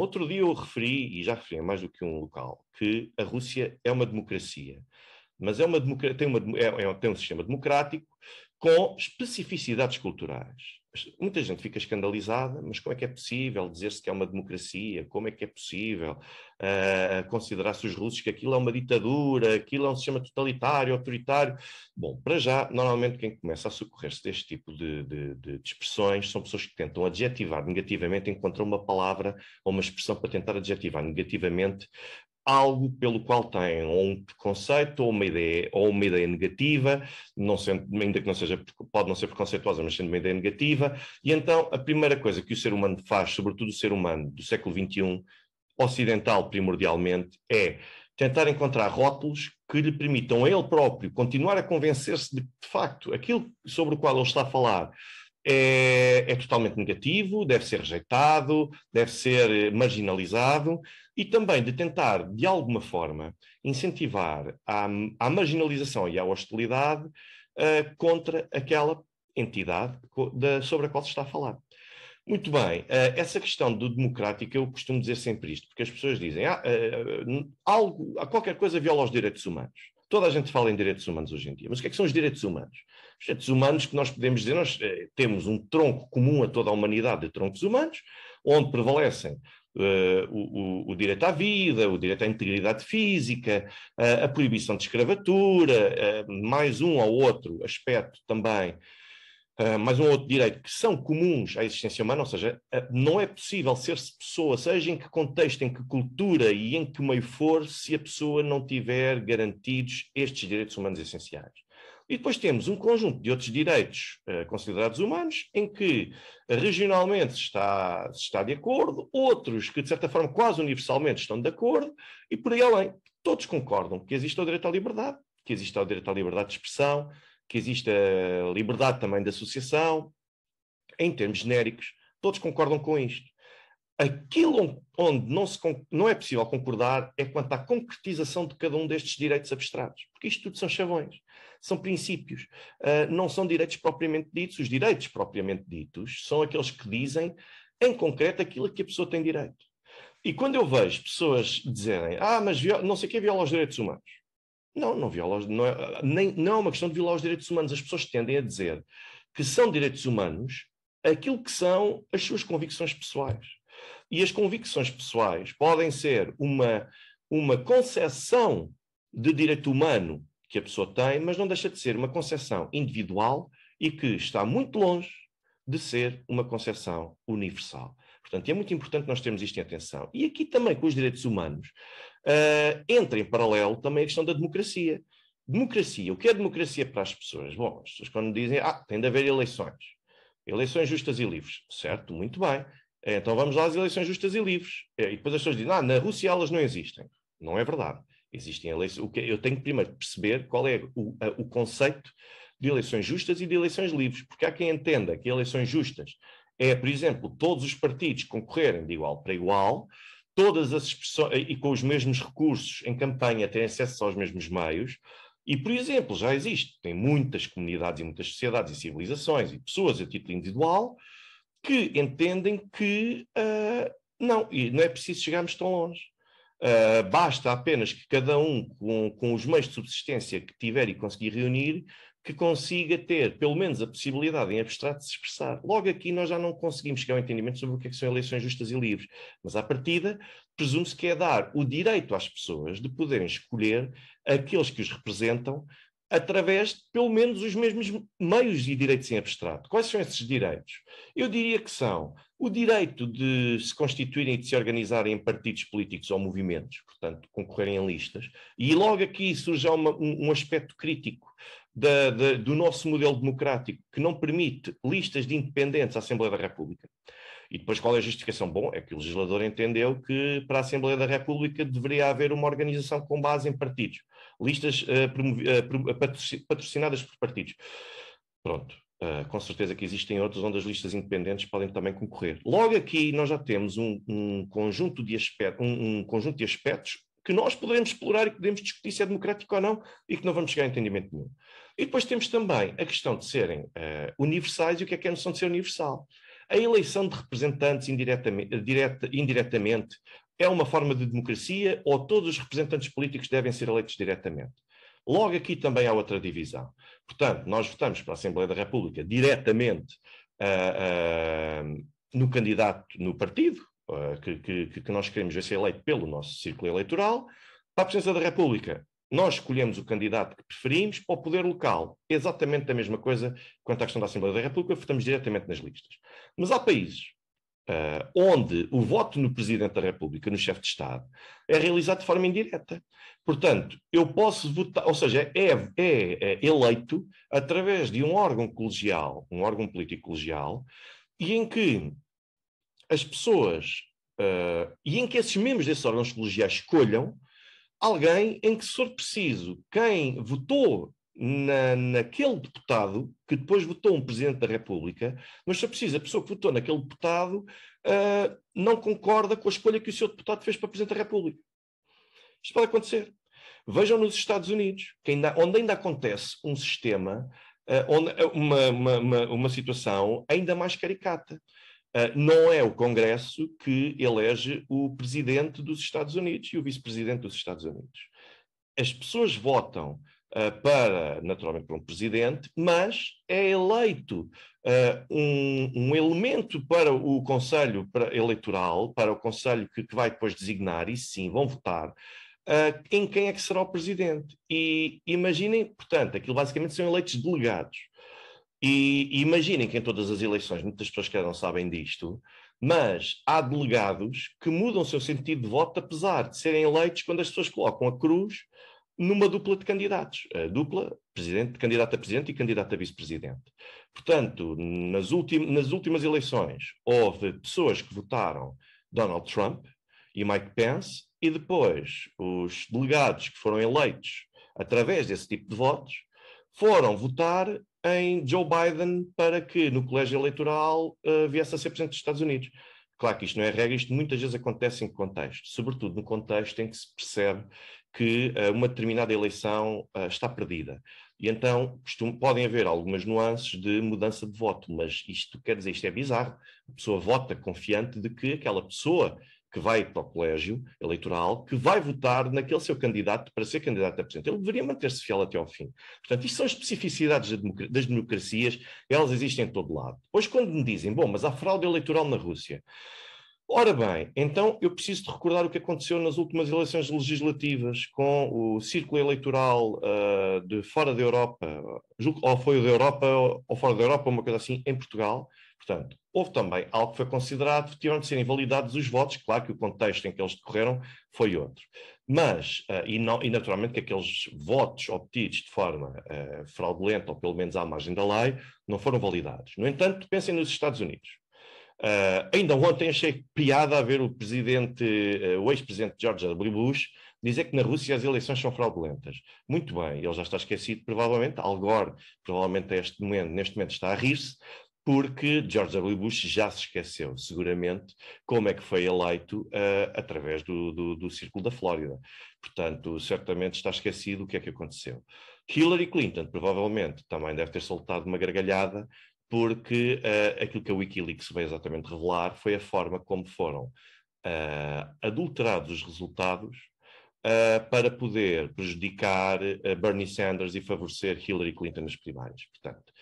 No outro dia eu referi, e já referi a é mais do que um local, que a Rússia é uma democracia, mas é uma, tem, uma, é, é, tem um sistema democrático com especificidades culturais. Muita gente fica escandalizada, mas como é que é possível dizer-se que é uma democracia? Como é que é possível uh, considerar-se os russos que aquilo é uma ditadura, aquilo é um sistema totalitário, autoritário? Bom, para já, normalmente quem começa a socorrer-se deste tipo de, de, de, expressões são pessoas que tentam adjetivar negativamente, encontram uma palavra ou uma expressão para tentar adjetivar negativamente algo pelo qual têm ou um preconceito ou uma ideia, ou uma ideia negativa, não sendo, ainda que não seja, pode não ser preconceituosa, mas sendo uma ideia negativa. E então a primeira coisa que o ser humano faz, sobretudo o ser humano do século XXI, ocidental primordialmente, é tentar encontrar rótulos que lhe permitam a ele próprio continuar a convencer-se de que, de facto, aquilo sobre o qual ele está a falar é, é, totalmente negativo, deve ser rejeitado, deve ser eh, marginalizado e também de tentar, de alguma forma, incentivar à, marginalização e à hostilidade uh, contra aquela entidade da, sobre a qual se está a falar. Muito bem, uh, essa questão do democrático, eu costumo dizer sempre isto, porque as pessoas dizem ah, uh, algo, qualquer coisa viola os direitos humanos. Toda a gente fala em direitos humanos hoje em dia, mas o que é que são os direitos humanos? projetos humanos que nós podemos dizer, nós eh, temos um tronco comum a toda a humanidade de troncos humanos, onde prevalecem Uh, o, o, direito à vida, o direito à integridade física, uh, a proibição de escravatura, uh, mais um ou outro aspecto também, mais um ou outro direito que são comuns à existência humana, ou seja, não é possível ser-se pessoa, seja em que contexto, em que cultura e em que meio for, se a pessoa não tiver garantidos estes direitos humanos essenciais. E depois temos um conjunto de outros direitos uh, considerados humanos, em que eh, regionalmente se está, se está de acordo, outros que, de certa forma, quase universalmente estão de acordo, e por aí além. Todos concordam que existe o direito à liberdade, que existe o direito à liberdade de expressão, que existe a liberdade também de associação, em termos genéricos, todos concordam com isto. Aquilo onde não, se, não é possível concordar é quanto à concretização de cada um destes direitos abstratos, porque isto tudo são chavões, são princípios, uh, não são direitos propriamente ditos. Os direitos propriamente ditos são aqueles que dizem, em concreto, aquilo a que a pessoa tem direito. E quando eu vejo pessoas dizerem, ah, mas não sei o que viola os direitos humanos. Não, não viola, os, não, é, nem, não é uma questão de violar os direitos humanos. As pessoas tendem a dizer que são direitos humanos aquilo que são as suas convicções pessoais. E as convicções pessoais podem ser uma, uma concepção de direito humano que a pessoa tem, mas não deixa de ser uma concepção individual e que está muito longe de ser uma concepção universal. Portanto, é muito importante nós termos isto em atenção. E aqui também com os direitos humanos uh, entra em paralelo também a questão da democracia. Democracia, o que é democracia para as pessoas? Bom, as pessoas quando dizem, ah, tem de haver eleições. Eleições justas e livres. Certo, muito bem. É, então vamos lá às eleições justas e livres. É, e depois as pessoas dizem, ah, na Rússia elas não existem. Não é verdade. Existem eleições. O que, é, eu tenho que primeiro perceber qual é o, a, o conceito de eleições justas e de eleições livres, porque há quem entenda que eleições justas é, por exemplo, todos os partidos concorrerem de igual para igual, todas as expressões e com os mesmos recursos em campanha terem acesso aos mesmos meios. E, por exemplo, já existe, tem muitas comunidades e muitas sociedades e civilizações e pessoas a título individual que entendem que uh, não, e não é preciso chegarmos tão longe. Uh, basta apenas que cada um, com, com os meios de subsistência que tiver e conseguir reunir, que consiga ter, pelo menos, a possibilidade em abstrato de se expressar. Logo aqui nós já não conseguimos chegar ao entendimento sobre o que, é que são eleições justas e livres, mas à partida presume-se que é dar o direito às pessoas de poderem escolher aqueles que os representam através de pelo menos os mesmos meios e direitos em abstrato. Quais são esses direitos? Eu diria que são o direito de se constituírem e de se organizarem em partidos políticos ou movimentos, portanto, concorrerem em listas, e logo aqui surge uma, um aspecto crítico da, da, do nosso modelo democrático que não permite listas de independentes à Assembleia da República. E depois qual é a justificação? Bom, é que o legislador entendeu que para a Assembleia da República deveria haver uma organização com base em partidos listas eh, eh, eh, patrocinadas por partidos. Pronto. Uh, com certeza que existem outros onde as listas independentes podem também concorrer. Logo aqui nós já temos um, um conjunto, de aspecto, um, um, conjunto de aspectos que nós poderemos explorar e podemos discutir se é democrático ou não e que não vamos chegar a entendimento nenhum. E depois temos também a questão de serem uh, universais e o que é que é a noção de ser universal. A eleição de representantes indireta, direta, indiretamente, é uma forma de democracia ou todos os representantes políticos devem ser eleitos diretamente? Logo aqui também há outra divisão. Portanto, nós votamos para a Assembleia da República diretamente uh, uh, no candidato, no partido, uh, que, que, que, nós queremos ver ser eleito pelo nosso círculo eleitoral. Para a Presidência da República, nós escolhemos o candidato que preferimos para o poder local. Exatamente a mesma coisa quanto à questão da Assembleia da República, votamos diretamente nas listas. Mas há países eh, onde o voto no Presidente da República, no chefe de Estado, é realizado de forma indireta. Portanto, eu posso votar, ou seja, é, é, é eleito através de um órgão colegial, um órgão político colegial, e em que as pessoas, uh, e em que esses membros desses órgãos colegiais escolham alguém em que, se for preciso, quem votou na, naquele deputado que depois votou um presidente da República, mas se precisa, a pessoa que votou naquele deputado uh, não concorda com a escolha que o seu deputado fez para presidente da República. Isto pode acontecer. Vejam nos Estados Unidos, ainda, onde ainda acontece um sistema, uh, onde, ah, uma, uma, uma, uma, situação ainda mais caricata. Uh, não é o Congresso que elege o presidente dos Estados Unidos e o vice-presidente dos Estados Unidos. As pessoas votam uh, para, naturalmente, para um presidente, mas é eleito uh, um, um, elemento para o Conselho Eleitoral, para o Conselho que, que, vai depois designar, e sim, vão votar. Uh, em quem é que será o presidente? E imaginem, portanto, aquilo basicamente são eleitos delegados. E, e imaginem que em todas as eleições, muitas pessoas que não sabem disto, mas há delegados que mudam o seu sentido de voto, apesar de serem eleitos quando as pessoas colocam a cruz numa dupla de candidatos, dupla presidente, candidato a presidente e candidato a vice-presidente. Portanto, nas, ultim, nas últimas eleições houve pessoas que votaram Donald Trump e Mike Pence e depois os delegados que foram eleitos através desse tipo de votos foram votar em Joe Biden para que no colégio eleitoral uh, viesse a ser presidente dos Estados Unidos. Claro que isto não é regra, isto muitas vezes acontece em contexto, sobretudo no contexto em que se percebe que eh, uma determinada eleição eh, está perdida. E então costum, podem haver algumas nuances de mudança de voto, mas isto quer dizer, isto é bizarro. A pessoa vota confiante de que aquela pessoa que vai para o colégio eleitoral, que vai votar naquele seu candidato para ser candidato a presidente. Ele deveria manter-se fiel até ao fim. Portanto, isto são especificidades das democracias, elas existem em todo lado. pois quando me dizem, bom, mas há fraude eleitoral na Rússia, Ora bem, então eu preciso de recordar o que aconteceu nas últimas eleições legislativas com o círculo eleitoral uh, de fora da Europa, ou foi o da Europa, ou fora da Europa, uma coisa assim, em Portugal. Portanto, houve também algo que foi considerado, tiveram de ser invalidados os votos, claro que o contexto em que eles decorreram foi outro. Mas, uh, e, não, e, naturalmente que aqueles votos obtidos de forma uh, fraudulenta, ou pelo menos à margem da lei, não foram validados. No entanto, pensem nos Estados Unidos. Uh, ainda ontem achei piada a ver o presidente, uh, o ex-presidente George W. Bush, dizer que na Rússia as eleições são fraudulentas. Muito bem, ele já está esquecido, provavelmente. Al Gore, provavelmente, este momento, neste momento, está a rir-se, porque George W. Bush já se esqueceu, seguramente, como é que foi eleito uh, através do, do, do, Círculo da Flórida. Portanto, certamente está esquecido o que é que aconteceu. Hillary Clinton, provavelmente, também deve ter soltado uma gargalhada porque uh, aquilo que a Wikileaks veio exatamente revelar foi a forma como foram uh, adulterados os resultados uh, para poder prejudicar Bernie Sanders e favorecer Hillary Clinton nas primárias. Portanto,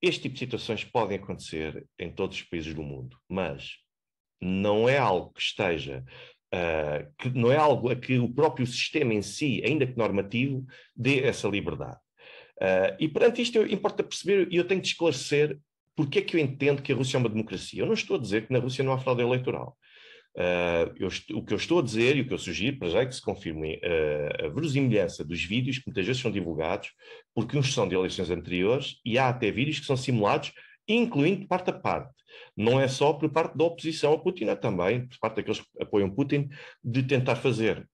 este tipo de situações podem acontecer em todos os países do mundo, mas não é algo que esteja Uh, que não é algo a que o próprio sistema em si, ainda que normativo, dê essa liberdade. Uh, e perante isto eu, importa perceber, e eu tenho de esclarecer Porquê é que eu entendo que a Rússia é uma democracia? Eu não estou a dizer que na Rússia não há fraude eleitoral. Uh, eu, o que eu estou a dizer e o que eu sugiro, para já é que se confirme uh, ah, a verosimilhança dos vídeos que muitas vezes são divulgados, porque uns são de eleições anteriores e há até vídeos que são simulados, incluindo parte a parte. Não é só por parte da oposição a Putin, é também por parte daqueles que apoiam Putin, de tentar fazer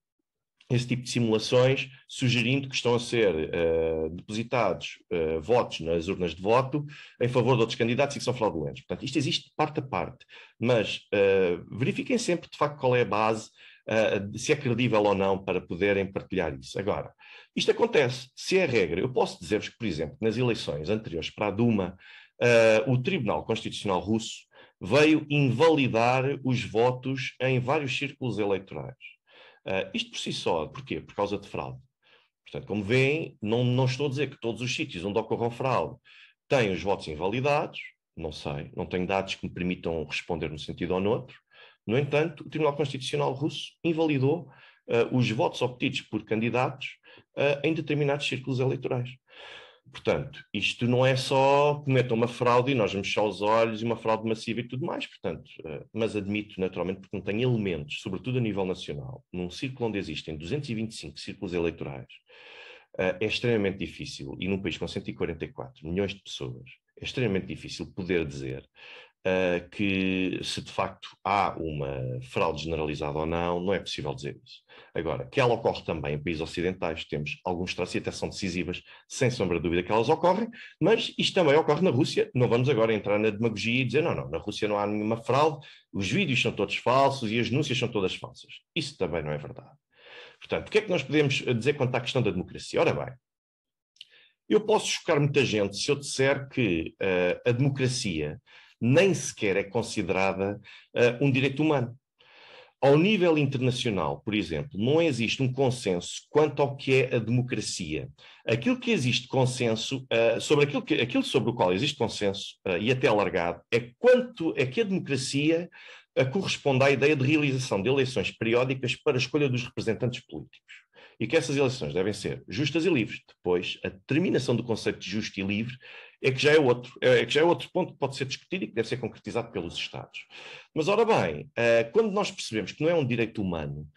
esse tipo de simulações, sugerindo que estão a ser uh, depositados uh, votos nas urnas de voto em favor de outros candidatos e que são fraudulentos. Portanto, isto existe parte a parte, mas uh, verifiquem sempre de facto qual é a base, se é credível ou não, para poderem partilhar isso. Agora, isto acontece, se é regra, eu posso dizer-vos que, por exemplo, nas eleições anteriores para a Duma, o Tribunal Constitucional Russo veio invalidar os votos em vários círculos eleitorais. Uh, isto por si só, porquê? Por causa de fraude. Portanto, como veem, não, não estou a dizer que todos os sítios onde ocorram fraude têm os votos invalidados, não sei, não tenho dados que me permitam responder num sentido ou noutro. No entanto, o Tribunal Constitucional Russo invalidou uh, os votos obtidos por candidatos uh, em determinados círculos eleitorais. Portanto, isto não é só cometam uma fraude e nós vamos fechar os olhos e uma fraude massiva e tudo mais, portanto, eh, mas admito naturalmente porque não tem elementos, sobretudo a nível nacional, num círculo onde existem 225 círculos eleitorais, eh, é extremamente difícil, e num país com 144 milhões de pessoas, é extremamente difícil poder dizer uh, que se de facto há uma fraude generalizada ou não, não é possível dizer isso. Agora, que ela ocorre também em países ocidentais, temos alguns traços e até são decisivas, sem sombra de dúvida que elas ocorrem, mas isto também ocorre na Rússia. Não vamos agora entrar na demagogia e dizer, não, não, na Rússia não há nenhuma fraude, os vídeos são todos falsos e as denúncias são todas falsas. Isso também não é verdade. Portanto, o que é que nós podemos eh, dizer quanto à questão da democracia? Ora bem, eu posso chocar muita gente se eu disser que uh, a democracia nem sequer é considerada uh, um direito humano. Ao nível internacional, por exemplo, não existe um consenso quanto ao que é a democracia. Aquilo que existe consenso, uh, sobre aquilo, que, aquilo, sobre o qual existe consenso, uh, e até alargado, é quanto é que a democracia corresponde à ideia de realização de eleições periódicas para a escolha dos representantes políticos e que essas eleições devem ser justas e livres. Depois, a determinação do conceito de justo e livre é que já é outro, é, é que já é outro ponto que pode ser discutido e que deve ser concretizado pelos Estados. Mas, ora bem, eh, quando nós percebemos que não é um direito humano,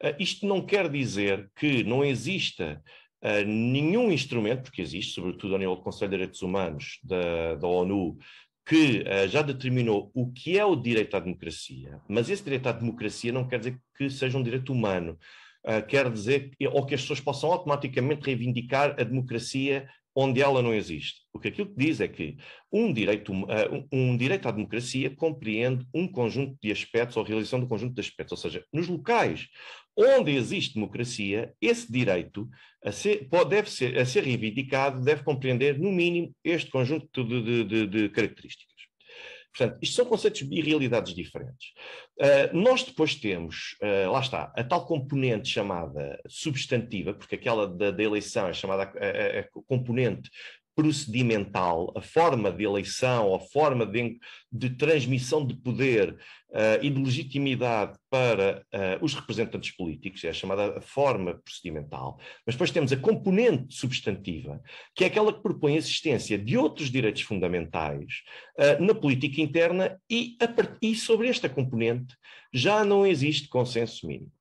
eh, isto não quer dizer que não exista eh, nenhum instrumento, porque existe, sobretudo ao nível do Conselho de Direitos Humanos da, da ONU, que já determinou o que é o direito à democracia, mas esse direito à democracia não quer dizer que seja um direito humano. Uh, quer dizer, ou que as pessoas possam automaticamente reivindicar a democracia onde ela não existe. O que aquilo que diz é que um direito, eh, um direito à democracia compreende um conjunto de aspectos ou a realização do conjunto de aspectos, ou seja, nos locais onde existe democracia, esse direito a ser, pode, deve ser, a ser reivindicado deve compreender, no mínimo, este conjunto de, de, de, de características. Portanto, isto são conceitos e realidades diferentes. Uh, nós depois temos, uh, lá está, a tal componente chamada substantiva, porque aquela da, da eleição é chamada a, a, a componente procedimental, a forma de eleição, a forma de, de transmissão de poder uh, e de legitimidade para uh, os representantes políticos, é a chamada forma procedimental. Mas depois temos a componente substantiva, que é aquela que propõe a existência de outros direitos fundamentais uh, na política interna e, a, e sobre esta componente já não existe consenso mínimo.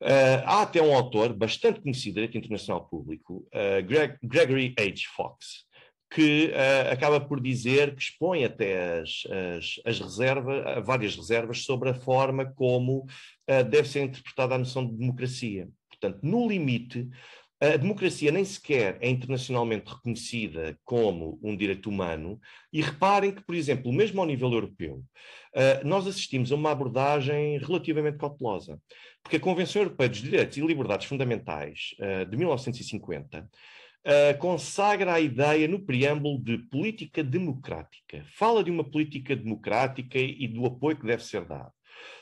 Uh, há até um autor bastante conhecido direito internacional público, uh, Greg, Gregory H. Fox, que uh, acaba por dizer que expõe até as, as, as várias reservas sobre a forma como deve ser interpretada a noção de democracia. Portanto, no limite, a democracia nem sequer é internacionalmente reconhecida como um direito humano, e reparem que, por exemplo, mesmo ao nível europeu, eh, nós assistimos a uma abordagem relativamente cautelosa, porque a Convenção Europeia dos Direitos e Liberdades Fundamentais eh, de 1950 eh, consagra a ideia no preâmbulo de política democrática. Fala de uma política democrática e do apoio que deve ser dado,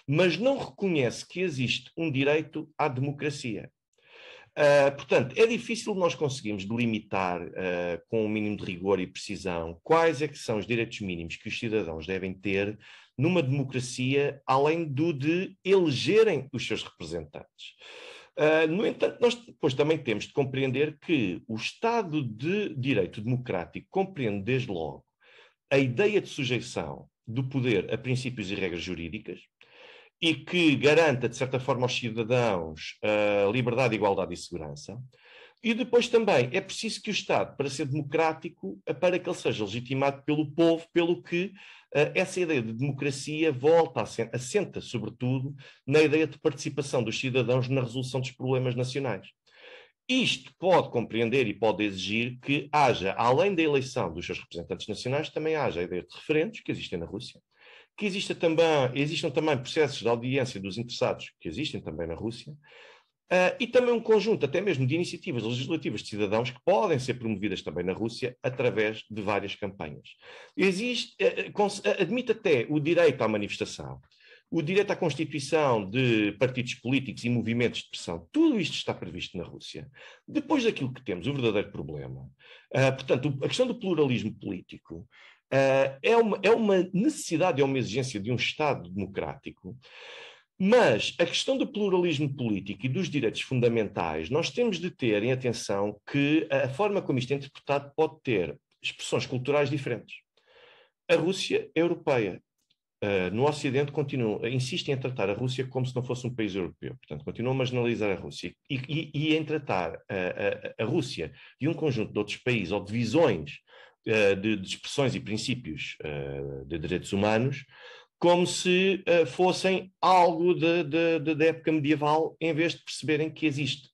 mas não reconhece que existe um direito à democracia. Ah, portanto, é difícil nós conseguirmos delimitar uh, com o um mínimo de rigor e precisão quais é que são os direitos mínimos que os cidadãos devem ter numa democracia, além do de elegerem os seus representantes. Uh, no entanto, nós depois também temos de compreender que o Estado de Direito Democrático compreende desde logo a ideia de sujeição do poder a princípios e regras jurídicas, e que garanta, de certa forma, aos cidadãos liberdade, igualdade e segurança. E depois também é preciso que o Estado, para ser democrático, para que ele seja legitimado pelo povo, pelo que uh, essa ideia de democracia volta, assenta sobretudo na ideia de participação dos cidadãos na resolução dos problemas nacionais. Isto pode compreender e pode exigir que haja, além da eleição dos seus representantes nacionais, também haja a ideia de referentes que existem na Rússia, que exista também, existam também processos de audiência dos interessados, que existem também na Rússia, uh, e também um conjunto, até mesmo, de iniciativas legislativas de cidadãos que podem ser promovidas também na Rússia através de várias campanhas. Existe, uh, admite até o direito à manifestação, o direito à constituição de partidos políticos e movimentos de pressão, tudo isto está previsto na Rússia. Depois daquilo que temos, o verdadeiro problema, uh, portanto, a questão do pluralismo político, eh, é, uma, é uma necessidade, é uma exigência de um Estado democrático. Mas a questão do pluralismo político e dos direitos fundamentais, nós temos de ter em atenção que a forma como isto é interpretado pode ter expressões culturais diferentes. A Rússia é europeia. Uh, no Ocidente continua, insistem em tratar a Rússia como se não fosse um país europeu. Portanto, continuam a marginalizar a Rússia e, e, e em tratar a, a, a Rússia e um conjunto de outros países ou divisões eh, de, de expressões e princípios eh, de direitos humanos como se eh, fossem algo da época medieval, em vez de perceberem que existe.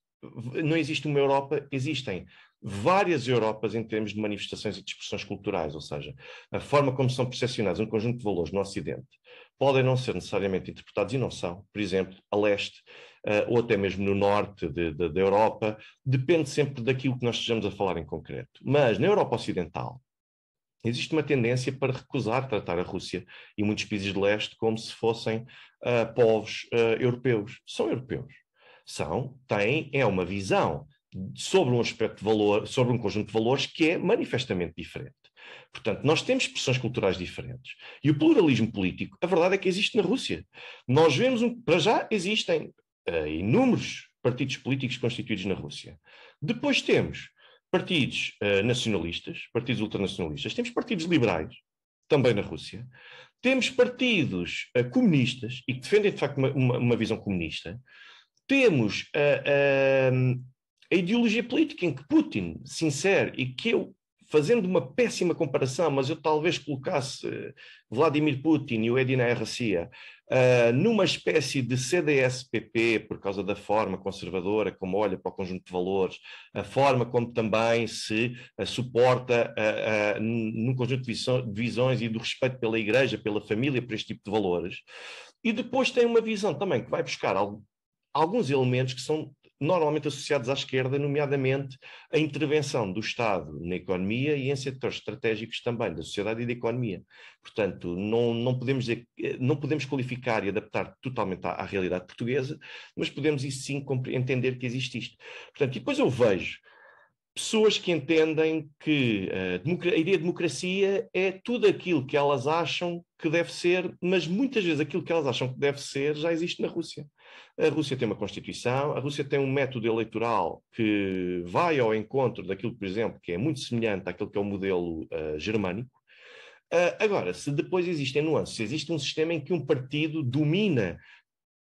Não existe uma Europa, existem várias Europas em termos de manifestações e de expressões culturais, ou seja, a forma como são percepcionados um conjunto de valores no Ocidente podem não ser necessariamente interpretados e não são, por exemplo, a leste eh, ou até mesmo no norte de, de, da Europa, depende sempre daquilo que nós estejamos a falar em concreto. Mas na Europa Ocidental, existe uma tendência para recusar tratar a Rússia e muitos países de leste como se fossem uh, povos uh, europeus. São europeus. São, têm, é uma visão sobre um aspecto de valor, sobre um conjunto de valores que é manifestamente diferente. Portanto, nós temos expressões culturais diferentes. E o pluralismo político, a verdade é que existe na Rússia. Nós vemos, um, para já existem uh, inúmeros partidos políticos constituídos na Rússia. Depois temos partidos uh, nacionalistas, partidos ultranacionalistas, temos partidos liberais, também na Rússia, temos partidos uh, comunistas e que defendem de facto uma, uma, uma visão comunista, temos a ideologia política em que Putin se insere e que eu, fazendo uma péssima comparação, mas eu talvez colocasse Vladimir Putin e o Edina Garcia Uh, numa espécie de CDSPP, por causa da forma conservadora como olha para o conjunto de valores, a forma como também se uh, suporta uh, ah, num conjunto de, de visões e do respeito pela Igreja, pela família, por este tipo de valores. E depois tem uma visão também que vai buscar al alguns elementos que são normalmente associados à esquerda, nomeadamente a intervenção do Estado na economia e em setores estratégicos também da sociedade e da economia. Portanto, não, não, podemos, dizer, eh, não podemos qualificar e adaptar totalmente à, à realidade portuguesa, mas podemos isso sim entender que existe isto. Portanto, e depois eu vejo pessoas que entendem que a, eh, a ideia de democracia é tudo aquilo que elas acham que deve ser, mas muitas vezes aquilo que elas acham que deve ser já existe na Rússia. A Rússia tem uma Constituição, a Rússia tem um método eleitoral que vai ao encontro daquilo, por exemplo, que é muito semelhante àquilo que é o modelo uh, germânico. Uh, agora, se depois existem nuances, existe um sistema em que um partido domina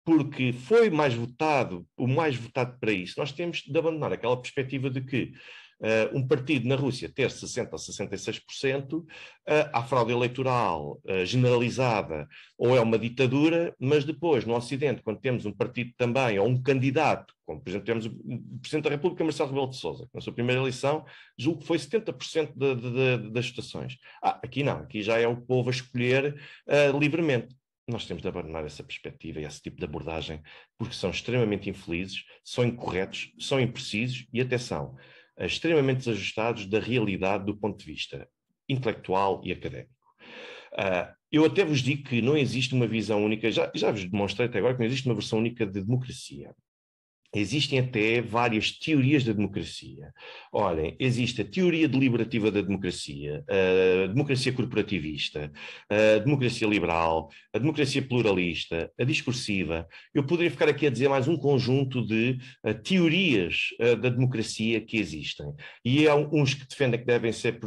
porque foi mais votado, o mais votado para isso, nós temos de abandonar aquela perspectiva de que uh, um partido na Rússia ter 60% ou 66%, uh, eh, há fraude eleitoral uh, generalizada ou é uma ditadura, mas depois, no Ocidente, quando temos um partido também, ou um candidato, como por exemplo temos o Presidente da República, Marcelo Rebelo de Sousa, que na sua primeira eleição, julgo que foi 70% de, de, de, das votações. Ah, aqui não, aqui já é o povo a escolher uh, livremente nós temos de abandonar essa perspectiva e esse tipo de abordagem, porque são extremamente infelizes, são incorretos, são imprecisos e, até são extremamente desajustados da realidade do ponto de vista intelectual e académico. Uh, eu até vos digo que não existe uma visão única, já, já vos demonstrei até agora que não existe uma versão única de democracia. Existem até várias teorias da democracia. Olhem, existe a teoria deliberativa da democracia, a democracia corporativista, a democracia liberal, a democracia pluralista, a discursiva. Eu poderia ficar aqui a dizer mais um conjunto de eh, teorias eh, da democracia que existem. E há uns que defendem que devem ser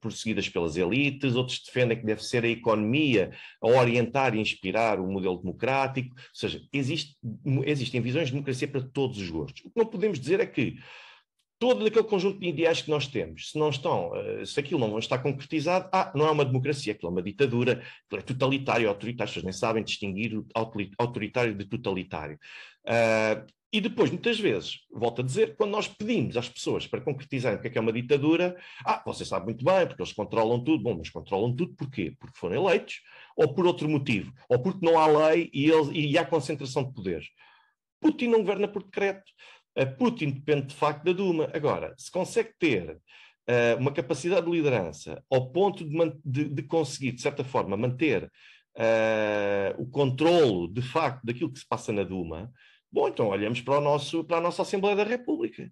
prosseguidas pelas elites, outros defendem que deve ser a economia a orientar e inspirar o modelo democrático. Ou seja, existe, existem visões de democracia para todos todos os gostos. O que não podemos dizer é que todo aquele conjunto de ideais que nós temos, se não estão, eh, se aquilo não está concretizado, ah, não é uma democracia, aquilo é uma ditadura, aquilo é totalitário, autoritário, as pessoas nem sabem distinguir o autoritário de totalitário. Uh, e depois, muitas vezes, volto a dizer, quando nós pedimos às pessoas para concretizarem o que é, que é uma ditadura, ah, você sabe muito bem, porque eles controlam tudo. Bom, mas controlam tudo porquê? Porque foram eleitos, ou por outro motivo, ou porque não há lei e, eles, e há concentração de poderes. Putin não governa por decreto. A eh, Putin depende de facto da Duma. Agora, se consegue ter uh, uma capacidade de liderança ao ponto de, de, de conseguir, de certa forma, manter uh, o controlo de facto daquilo que se passa na Duma, bom, então olhamos para, o nosso, para a nossa Assembleia da República.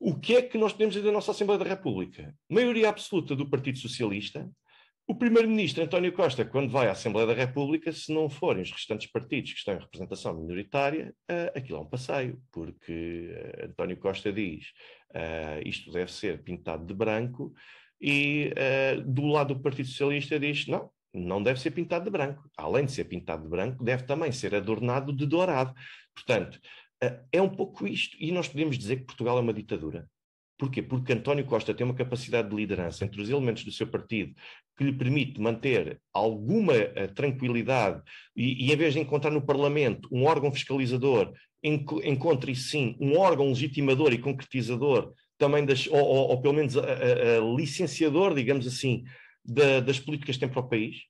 O que é que nós podemos dizer da nossa Assembleia da República? Maioria absoluta do Partido Socialista, o primeiro-ministro António Costa, quando vai à Assembleia da República, se não forem os restantes partidos que estão em representação minoritária, uh, aquilo é um passeio, porque uh, António Costa diz uh, isto deve ser pintado de branco, e do lado do Partido Socialista diz não, não deve ser pintado de branco. Além de ser pintado de branco, deve também ser adornado de dourado. Portanto, é um pouco isto, e nós podemos dizer que Portugal é uma ditadura. Porquê? Porque António Costa tem uma capacidade de liderança entre os elementos do seu partido que lhe permite manter alguma eh, tranquilidade e, e, em vez de encontrar no Parlamento um órgão fiscalizador, encontre sim um órgão legitimador e concretizador, também das, ou, ou, ou pelo menos a, a, a licenciador, digamos assim, da, das políticas que tem para o país?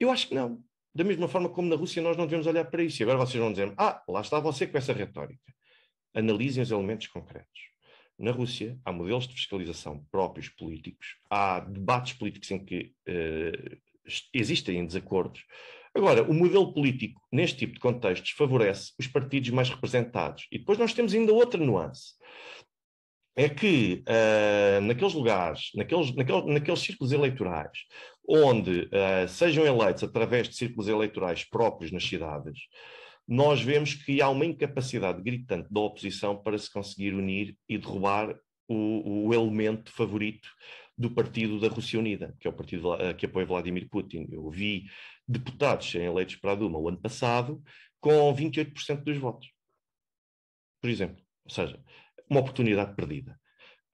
Eu acho que não. Da mesma forma como na Rússia nós não devemos olhar para isso. E agora vocês vão dizer ah, lá está você com essa retórica. Analisem os elementos concretos. Na Rússia, há modelos de fiscalização próprios políticos, há debates políticos em que uh, existem desacordos. Agora, o modelo político, neste tipo de contextos, favorece os partidos mais representados. E depois nós temos ainda outra nuance. É que uh, naqueles lugares, naqueles, naqueles, naqueles círculos eleitorais, onde uh, sejam eleitos através de círculos eleitorais próprios nas cidades, nós vemos que há uma incapacidade gritante da oposição para se conseguir unir e derrubar o, o elemento favorito do partido da Rússia Unida, que é o partido que apoia Vladimir Putin. Eu vi deputados serem eleitos para a Duma o ano passado com 28% dos votos, por exemplo. Ou seja, uma oportunidade perdida.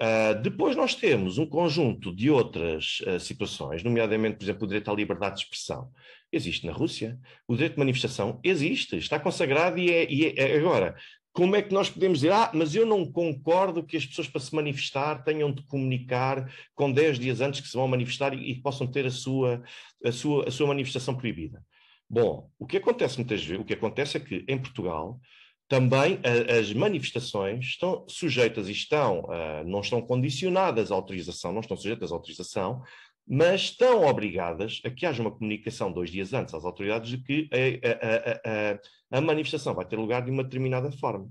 Uh, depois nós temos um conjunto de outras uh, situações, nomeadamente, por exemplo, o direito à liberdade de expressão, existe na Rússia. O direito de manifestação existe, está consagrado e é, e é, é, agora. Como é que nós podemos dizer, ah, mas eu não concordo que as pessoas para se manifestar tenham de comunicar com 10 dias antes que se vão manifestar e, e possam ter a sua, a, sua, a sua manifestação proibida? Bom, o que acontece muitas vezes, o que acontece é que em Portugal também as manifestações estão sujeitas e estão, ah, não estão condicionadas à autorização, não estão sujeitas à autorização mas estão obrigadas a que haja uma comunicação dois dias antes às autoridades de que a, a, a, a manifestação vai ter lugar de uma determinada forma.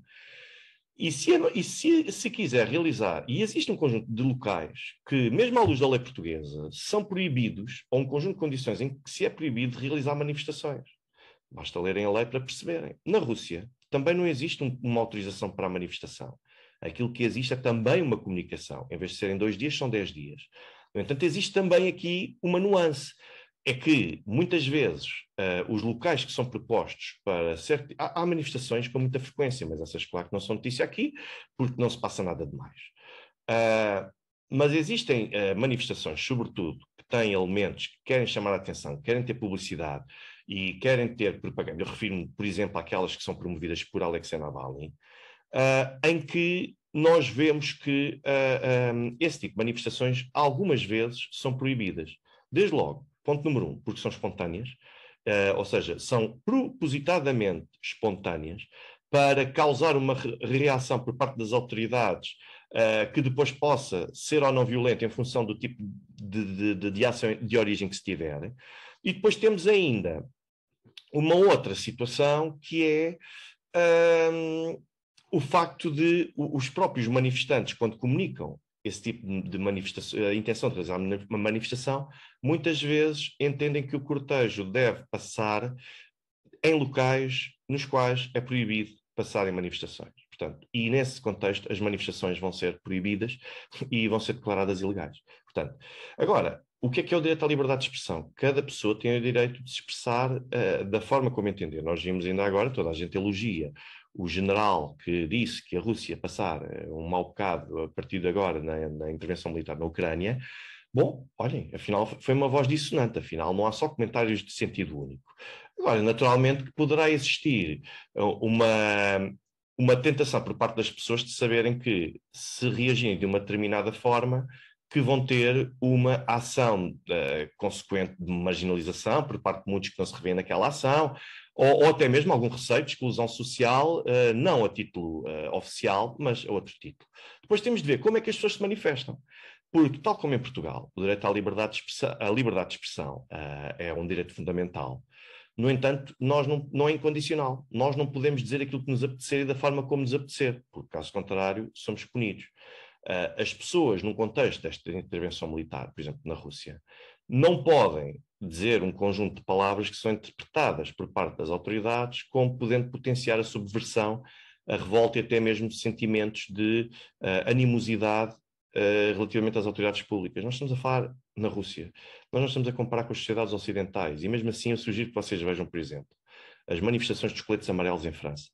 E, se, e se, se, quiser realizar, e existe um conjunto de locais que, mesmo à luz da lei portuguesa, são proibidos, ou um conjunto de condições em que se é proibido realizar manifestações. Basta lerem a lei para perceberem. Na Rússia, também não existe um, uma autorização para a manifestação. Aquilo que existe é também uma comunicação. Em vez de serem dois dias, são dez dias. No entanto, existe também aqui uma nuance. É que, muitas vezes, uh, os locais que são propostos para certo... Há, há, manifestações com muita frequência, mas essas, claro, que não são notícia aqui, porque não se passa nada demais. Uh, eh, mas existem uh, manifestações, sobretudo, que têm elementos que querem chamar a atenção, querem ter publicidade e querem ter propaganda. Eu refiro-me, por exemplo, àquelas que são promovidas por Alexei Navalny, uh, em que nós vemos que uh, ah, um, ah, esse tipo de manifestações algumas vezes são proibidas. Desde logo, ponto número um, porque são espontâneas, uh, ou seja, são propositadamente espontâneas para causar uma reação por parte das autoridades uh, que depois possa ser ou não violenta em função do tipo de, de, de ação de origem que se tiver. E depois temos ainda uma outra situação que é o facto de os próprios manifestantes, quando comunicam esse tipo de manifestação, a eh, intenção de trazer uma manifestação, muitas vezes entendem que o cortejo deve passar em locais nos quais é proibido passar em manifestações. Portanto, e nesse contexto as manifestações vão ser proibidas e vão ser declaradas ilegais. Portanto, agora, o que é que é o direito à liberdade de expressão? Cada pessoa tem o direito de se expressar uh, da forma como entender. Nós vimos ainda agora, toda a gente elogia o general que disse que a Rússia passar eh, um mau bocado a partir de agora na, na intervenção militar na Ucrânia, Bom, olhem, afinal foi uma voz dissonante, afinal não há só comentários de sentido único. Agora, naturalmente que poderá existir eh, uma, uma tentação por parte das pessoas de saberem que se reagirem de uma determinada forma, que vão ter uma ação uh, consequente de marginalização por parte de muitos que não se revêem naquela ação, ou, ou até mesmo algum receio de exclusão social, uh, não a título uh, oficial, mas a outro título. Depois temos de ver como é que as pessoas se manifestam. Porque, tal como em Portugal, o direito à liberdade de expressão, liberdade de expressão uh, é um direito fundamental. No entanto, nós não, não é incondicional. Nós não podemos dizer aquilo que nos apetecer e da forma como nos apetecer, porque, caso contrário, somos punidos. Uh, as pessoas, num contexto desta intervenção militar, por exemplo, na Rússia, não podem dizer um conjunto de palavras que são interpretadas por parte das autoridades como podendo potenciar a subversão, a revolta e até mesmo sentimentos de uh, animosidade uh, relativamente às autoridades públicas. Nós estamos a falar na Rússia, nós não estamos a comparar com as sociedades ocidentais e mesmo assim eu sugiro que vocês vejam, por exemplo, as manifestações dos coletes amarelos em França.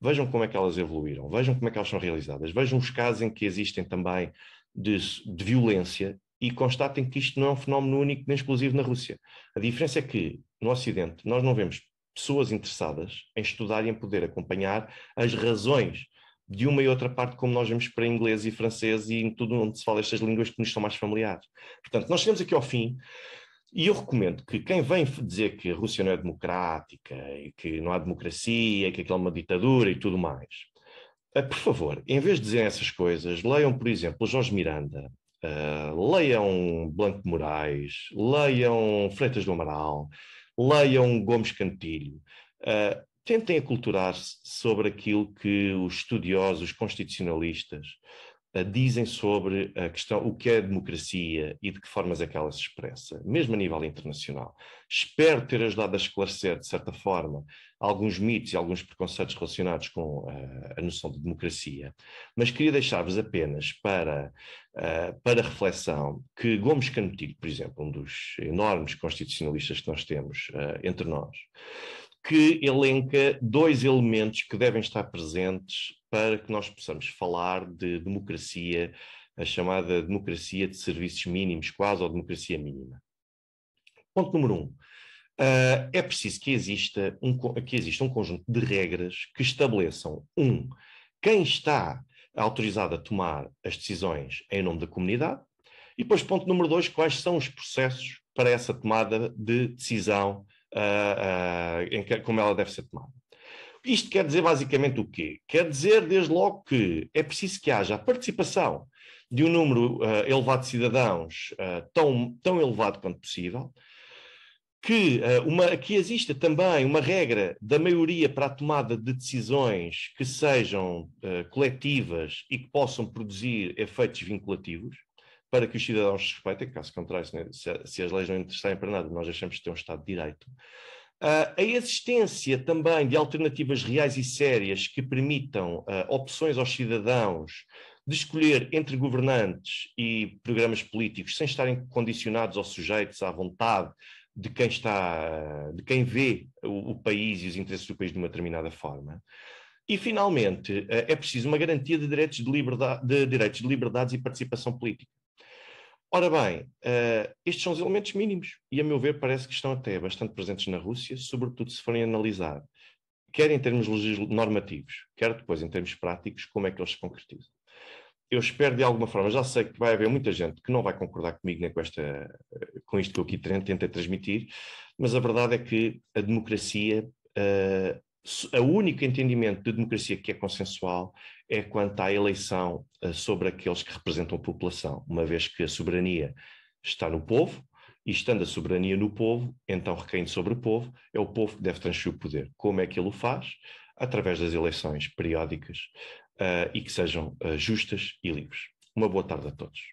Vejam como é que elas evoluíram, vejam como é que elas são realizadas, vejam os casos em que existem também de, de, violência e constatem que isto não é um fenómeno único nem exclusivo na Rússia. A diferença é que, no Ocidente, nós não vemos pessoas interessadas em estudar e em poder acompanhar as razões de uma e outra parte, como nós vemos para inglês e francês e em tudo onde se fala estas línguas que nos são mais familiares. Portanto, nós chegamos aqui ao fim e eu recomendo que quem vem dizer que a Rússia não é democrática e que não há democracia, que aquilo é uma ditadura e tudo mais, eh, por favor, em vez de dizerem essas coisas, leiam, por exemplo, Jorge Miranda, Uh, leiam Blanco de Moraes, leiam Freitas do Amaral, leiam Gomes Cantilho. Uh, tentem aculturar-se sobre aquilo que os estudiosos, constitucionalistas, eh, dizem sobre a questão, o que é a democracia e de que formas é que ela se expressa, mesmo a nível internacional. Espero ter ajudado a esclarecer, de certa forma, alguns mitos e alguns preconceitos relacionados com uh, a noção de democracia, mas queria deixar-vos apenas para, uh, para reflexão que Gomes Canutilho, por exemplo, um dos enormes constitucionalistas que nós temos uh, entre nós, que elenca dois elementos que devem estar presentes para que nós possamos falar de democracia, a chamada democracia de serviços mínimos, quase, ou democracia mínima. Ponto número um. Uh, é preciso que exista, um, que exista um conjunto de regras que estabeleçam, um, quem está autorizado a tomar as decisões em nome da comunidade, e depois, ponto número dois, quais são os processos para essa tomada de decisão uh, como ela deve ser tomada. Isto quer dizer basicamente o quê? Quer dizer, desde logo, que é preciso que haja a participação de um número uh, elevado de cidadãos, eh, tão, tão elevado quanto possível, que eh, uma, que exista também uma regra da maioria para a tomada de decisões que sejam uh, coletivas e que possam produzir efeitos vinculativos para que os cidadãos se respeitem, caso contrário, né, se, se as leis não interessarem para nada, nós achamos de ter um Estado de Direito. Uh, a existência também de alternativas reais e sérias que permitam uh, opções aos cidadãos de escolher entre governantes e programas políticos sem estarem condicionados ou sujeitos à vontade de quem está, de quem vê o, o país e os interesses do país de uma determinada forma. E, finalmente, ah, é preciso uma garantia de direitos de, de direitos de liberdades e participação política. Ora bem, uh, estes são os elementos mínimos e, a meu ver, parece que estão até bastante presentes na Rússia, sobretudo se forem analisar, quer em termos normativos, quer depois em termos práticos, como é que eles se concretizam. Eu espero, de alguma forma, já sei que vai haver muita gente que não vai concordar comigo nem com, esta, com isto que eu aqui tentei transmitir, mas a verdade é que a democracia uh, o único entendimento de democracia que é consensual é quanto à eleição eh, sobre aqueles que representam a população, uma vez que a soberania está no povo, e estando a soberania no povo, então recaindo sobre o povo, é o povo que deve transferir o poder. Como é que ele o faz? Através das eleições periódicas uh, e que sejam uh, justas e livres. Uma boa tarde a todos.